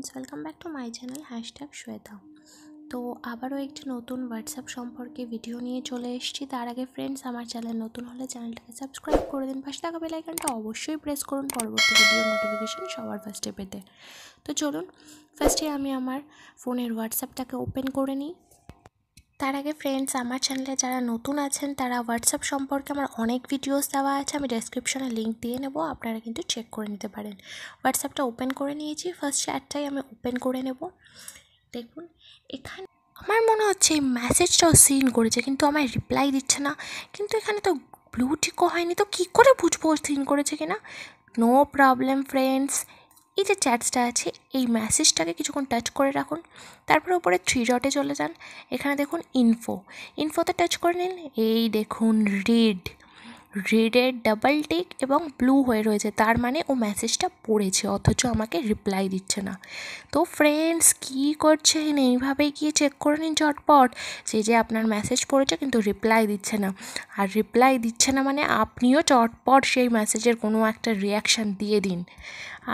friends welcome back to my channel hashtag Shweta তো আবারও একটি নতুন হোয়াটসঅ্যাপ সম্পর্কে ভিডিও নিয়ে চলে এসেছি তার আগে ফ্রেন্ডস আমার চ্যানেল নতুন হলে চ্যানেলটাকে সাবস্ক্রাইব করে দিন পাশে থাকা বেলাইকানটা অবশ্যই প্রেস করুন পরবর্তী ভিডিও নোটিফিকেশান সবার ফার্স্টে পেতে তো চলুন ফার্স্টে আমি আমার ফোনের হোয়াটসঅ্যাপটাকে ওপেন করে নিই তার আগে ফ্রেন্ডস আমার চ্যানেলে যারা নতুন আছেন তারা হোয়াটসঅ্যাপ সম্পর্কে আমার অনেক ভিডিওস দেওয়া আছে আমি ডেসক্রিপশনে লিঙ্ক দিয়ে নেব আপনারা কিন্তু চেক করে নিতে পারেন হোয়াটসঅ্যাপটা ওপেন করে নিয়েছি ফার্স্ট চ্যাটটাই আমি ওপেন করে নেব দেখুন এখানে আমার মনে হচ্ছে এই মেসেজটাও সিন করেছে কিন্তু আমার রিপ্লাই দিচ্ছে না কিন্তু এখানে তো ব্লু টিকও হয়নি তো কী করে বুঝবো সিন করেছে কিনা নো প্রবলেম ফ্রেন্ডস এই যে চ্যাটসটা আছে এই মেসেজটাকে কিছুক্ষণ টাচ করে রাখুন তারপর উপরে থ্রি ডটে চলে যান এখানে দেখুন ইনফো ইনফোতে টাচ করে নিন এই দেখুন রিড রেডের ডাবল টেক এবং ব্লু হয়ে রয়েছে তার মানে ও মেসেজটা পড়েছে অথচ আমাকে রিপ্লাই দিচ্ছে না তো ফ্রেন্ডস কী করছেন এইভাবে গিয়ে চেক করে নিন চটপট যে যে আপনার মেসেজ পড়েছে কিন্তু রিপ্লাই দিচ্ছে না আর রিপ্লাই দিচ্ছে না মানে আপনিও চটপট সেই মেসেজের কোনো একটা রিয়াকশান দিয়ে দিন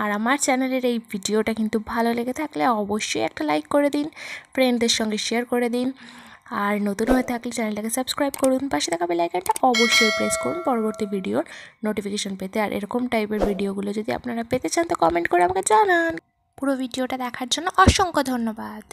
আর আমার চ্যানেলের এই ভিডিওটা কিন্তু ভালো লেগে থাকলে অবশ্যই একটা লাইক করে দিন ফ্রেন্ডদের সঙ্গে শেয়ার করে দিন আর নতুন হয়ে থাকলে চ্যানেলটাকে সাবস্ক্রাইব করুন পাশে থাকা বেলাইকানটা অবশ্যই প্রেস করুন পরবর্তী ভিডিওর নোটিফিকেশন পেতে আর এরকম টাইপের ভিডিওগুলো যদি আপনারা পেতে চান তো কমেন্ট করে আমাকে জানান পুরো ভিডিওটা দেখার জন্য অসংখ্য ধন্যবাদ